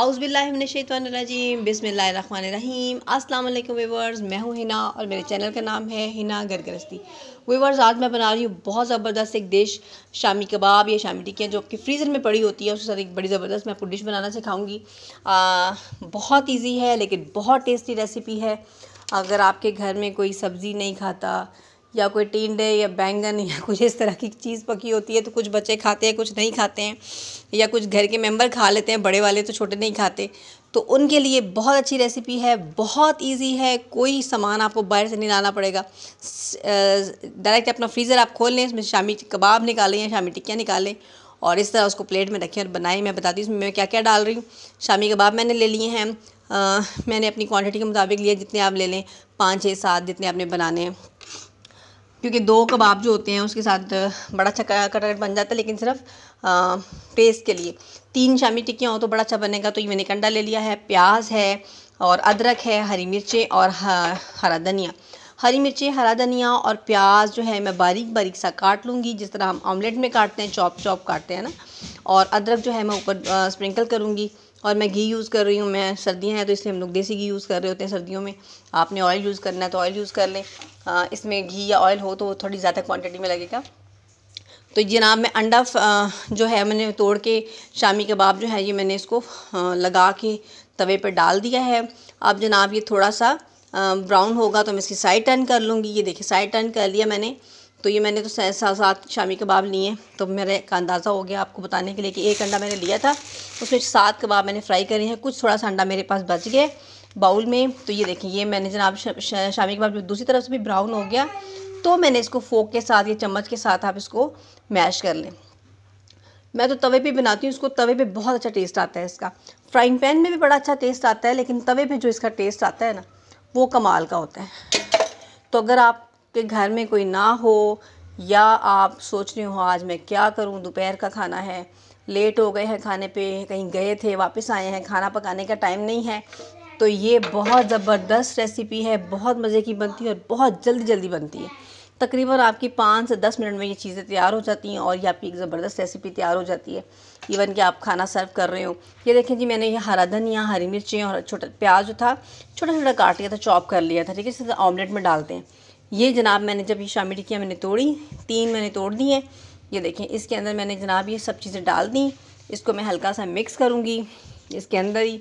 आउज़बिल्लाशतवानरजीम बिसमीम अस्सलाम वालेकुम वीवर्स मैं हूँ हिना और मेरे चैनल का नाम है हिना गरगरस्ती वीवर्स आज मैं बना रही हूँ बहुत ज़बरदस्त एक डिश शामी कबाब या शामी टिक्कियाँ जो आपके फ्रीज़र में पड़ी होती है उसके साथ एक बड़ी ज़बरदस्त मैं आपको डिश बनाना सिखाऊंगी बहुत ईजी है लेकिन बहुत टेस्टी रेसिपी है अगर आपके घर में कोई सब्ज़ी नहीं खाता या कोई टींडे या बैंगन या कुछ इस तरह की चीज़ पकी होती है तो कुछ बच्चे खाते हैं कुछ नहीं खाते हैं या कुछ घर के मेंबर खा लेते हैं बड़े वाले तो छोटे नहीं खाते तो उनके लिए बहुत अच्छी रेसिपी है बहुत इजी है कोई सामान आपको बाहर से नहीं लाना पड़ेगा डायरेक्ट अपना फ्रीज़र आप खोल लें उसमें शामी कबाब निकालें या शामी टिक्कियाँ निकालें और इस तरह उसको प्लेट में रखें और बनाएं मैं बताती हूँ इसमें मैं क्या क्या डाल रही हूँ शामी कबाब मैंने ले लिए हैं मैंने अपनी क्वान्टिटी के मुताबिक लिए जितने आप ले लें पाँच छः सात जितने आपने बनाने हैं क्योंकि दो कबाब जो होते हैं उसके साथ बड़ा अच्छा कटकट बन जाता है लेकिन सिर्फ टेस्ट के लिए तीन शामी टिक्कियाँ हो तो बड़ा अच्छा बनेगा तो ये मैंने कंडा ले लिया है प्याज है और अदरक है हरी मिर्चें और हरा धनिया हरी मिर्चें हरा धनिया और प्याज जो है मैं बारीक बारीक सा काट लूँगी जिस तरह हम ऑमलेट में काटते हैं चॉप चॉप काटते हैं ना और अदरक जो है मैं ऊपर स्प्रिंकल करूँगी और मैं घी यूज़ कर रही हूँ मैं सर्दियाँ हैं तो इसलिए हम लोग देसी घी यूज़ कर रहे होते हैं सर्दियों में आपने ऑयल यूज़ करना है तो ऑयल यूज़ कर लें इसमें घी या ऑयल हो तो वो थोड़ी ज़्यादा क्वान्टिटी में लगेगा तो जनाब मैं अंडा जो है मैंने तोड़ के शामी कबाब जो है ये मैंने इसको लगा के तवे पर डाल दिया है अब जनाब ये थोड़ा सा ब्राउन होगा तो मैं इसकी साइड टर्न कर लूँगी ये देखिए साइड टर्न कर लिया मैंने तो ये मैंने तो सात शामी कबाब लिए हैं तो मेरे का अंदाज़ा हो गया आपको बताने के लिए कि एक अंडा मैंने लिया था उसमें सात कबाब मैंने फ्राई करे हैं कुछ थोड़ा सा अंडा मेरे पास बच गया बाउल में तो ये देखिए ये मैंने जनाब शामी कबाब दूसरी तरफ से भी ब्राउन हो गया तो मैंने इसको फोक के साथ या चम्मच के साथ आप इसको मैश कर लें मैं तो तवे पे बनाती हूँ उसको तवे पे बहुत अच्छा टेस्ट आता है इसका फ्राइंग पैन में भी बड़ा अच्छा टेस्ट आता है लेकिन तवे पे जो इसका टेस्ट आता है ना वो कमाल का होता है तो अगर आप कि घर में कोई ना हो या आप सोच रहे हो आज मैं क्या करूं दोपहर का खाना है लेट हो गए हैं खाने पे कहीं गए थे वापस आए हैं खाना पकाने का टाइम नहीं है तो ये बहुत ज़बरदस्त रेसिपी है बहुत मज़े की बनती है और बहुत जल्दी जल्दी बनती है तकरीबन आपकी पाँच से दस मिनट में ये चीज़ें तैयार हो जाती हैं और ये आपकी एक ज़बरदस्त रेसिपी तैयार हो जाती है इवन कि आप खाना सर्व कर रहे हो ये देखें जी मैंने ये हरा धनिया हरी मिर्चें और छोटा प्याज जो था छोटा छोटा काट लिया था चॉप कर लिया था ठीक है इसे ऑमलेट में डालते हैं ये जनाब मैंने जब ये शामिल किया मैंने तोड़ी तीन मैंने तोड़ दी हैं ये देखें इसके अंदर मैंने जनाब ये सब चीज़ें डाल दी इसको मैं हल्का सा मिक्स करूँगी इसके अंदर ही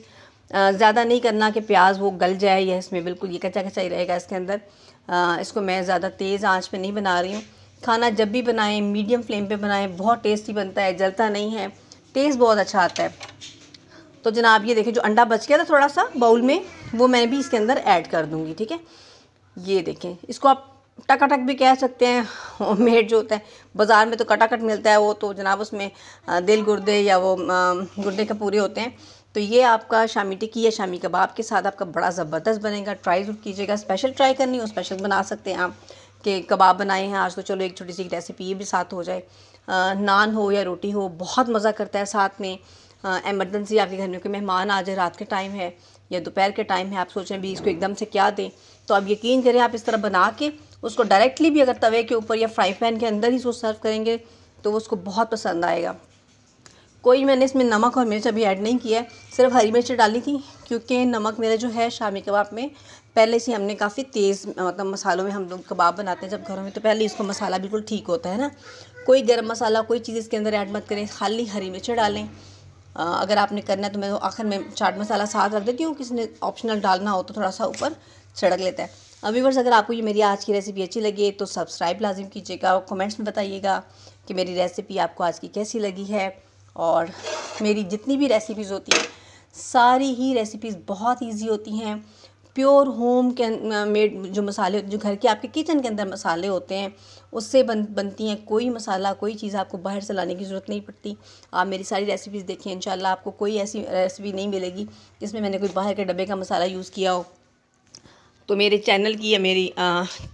ज़्यादा नहीं करना कि प्याज वो गल जाए या इसमें बिल्कुल ये कच्चा कच्चा ही रहेगा इसके अंदर आ, इसको मैं ज़्यादा तेज़ आँच पर नहीं बना रही हूँ खाना जब भी बनाएं मीडियम फ्लेम पे बनाएं बहुत टेस्टी बनता है जलता नहीं है टेस्ट बहुत अच्छा आता है तो जनाब ये देखें जो अंडा बच गया था थोड़ा सा बाउल में वो मैं भी इसके अंदर ऐड कर दूँगी ठीक है ये देखें इसको आप टकाटक भी कह सकते हैं होममेड जो होता है बाज़ार में तो कटाकट मिलता है वो तो जनाब उसमें दिल गुर्दे या वो गुर्दे के पूरे होते हैं तो ये आपका शामी टिक्की या शामी कबाब के साथ आपका बड़ा ज़बरदस्त बनेगा ट्राई ज़रूर कीजिएगा स्पेशल ट्राई करनी हो स्पेशल बना सकते हैं आप कि कबाब बनाए हैं आज तो चलो एक छोटी सी रेसिपी ये भी साथ हो जाए नान हो या रोटी हो बहुत मज़ा करता है साथ में एमरजेंसी हाँ, आपके घर में कोई मेहमान आ जाए रात के टाइम है या दोपहर के टाइम है आप सोच रहे हैं भी इसको एकदम से क्या दें तो आप यकीन करें आप इस तरह बना के उसको डायरेक्टली भी अगर तवे के ऊपर या फ्राई पैन के अंदर ही उसको सर्व करेंगे तो वो उसको बहुत पसंद आएगा कोई मैंने इसमें नमक और मिर्च अभी ऐड नहीं किया है सिर्फ हरी मिर्च डाली थी क्योंकि नमक मेरा जो है शामी कबाब में पहले से हमने काफ़ी तेज़ मतलब मसालों में हम लोग कबाब बनाते हैं जब घरों में तो पहले इसको मसाला बिल्कुल ठीक होता है ना कोई गर्म मसाला कोई चीज़ इसके अंदर ऐड मत करें खाली हरी मिर्च डालें अगर आपने करना है तो मैं तो आखिर में चाट मसाला साथ रख देती हूँ किसी ने ऑप्शनल डालना हो तो थोड़ा सा ऊपर छिड़क लेता है अब व्यूवर्स अगर आपको ये मेरी आज की रेसिपी अच्छी लगी है तो सब्सक्राइब लाजिम कीजिएगा और कमेंट्स में बताइएगा कि मेरी रेसिपी आपको आज की कैसी लगी है और मेरी जितनी भी रेसिपीज़ होती हैं सारी ही रेसिपीज़ बहुत ईजी होती हैं प्योर होम के अं, अं, मेड जो मसाले जो घर के आपके किचन के अंदर मसाले होते हैं उससे बन बनती हैं कोई मसाला कोई चीज़ आपको बाहर से लाने की ज़रूरत नहीं पड़ती आप मेरी सारी रेसिपीज़ देखें इंशाल्लाह आपको कोई ऐसी रेसिपी नहीं मिलेगी जिसमें मैंने कोई बाहर के डब्बे का मसाला यूज़ किया हो तो मेरे चैनल की या मेरी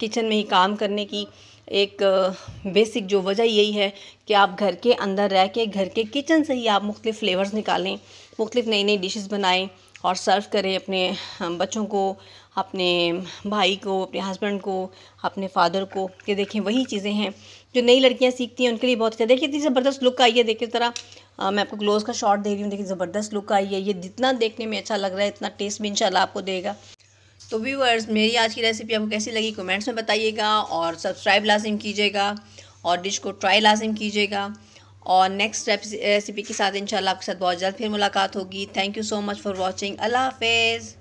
किचन में ही काम करने की एक बेसिक जो वजह यही है कि आप घर के अंदर रह के घर के किचन से ही आप मुख्तलिफ़ फ्लेवर्स निकालें मुख्तलिफ़ नई नई डिशेज़ बनाएँ और सर्व करें अपने बच्चों को अपने भाई को अपने हस्बैंड को अपने फादर को ये देखें वही चीज़ें हैं जो नई लड़कियां सीखती हैं उनके लिए बहुत अच्छा देखिए इतनी ज़बरदस्त लुक आई है देखिए ज़रा मैं आपको ग्लोज का शॉट दे रही हूँ देखिए ज़बरदस्त लुक आई है ये जितना देखने में अच्छा लग रहा है इतना टेस्ट भी इनशाला आपको देगा तो व्यूअर्स मेरी आज की रेसिपी आपको कैसी लगी कमेंट्स में बताइएगा और सब्सक्राइब लाजिम कीजिएगा और डिश को ट्राई लाजिम कीजिएगा और नेक्स्ट रेसिपी के साथ इंशाल्लाह आपके साथ बहुत जल्द फिर मुलाकात होगी thank you so much for watching अल्लाह हाफिज़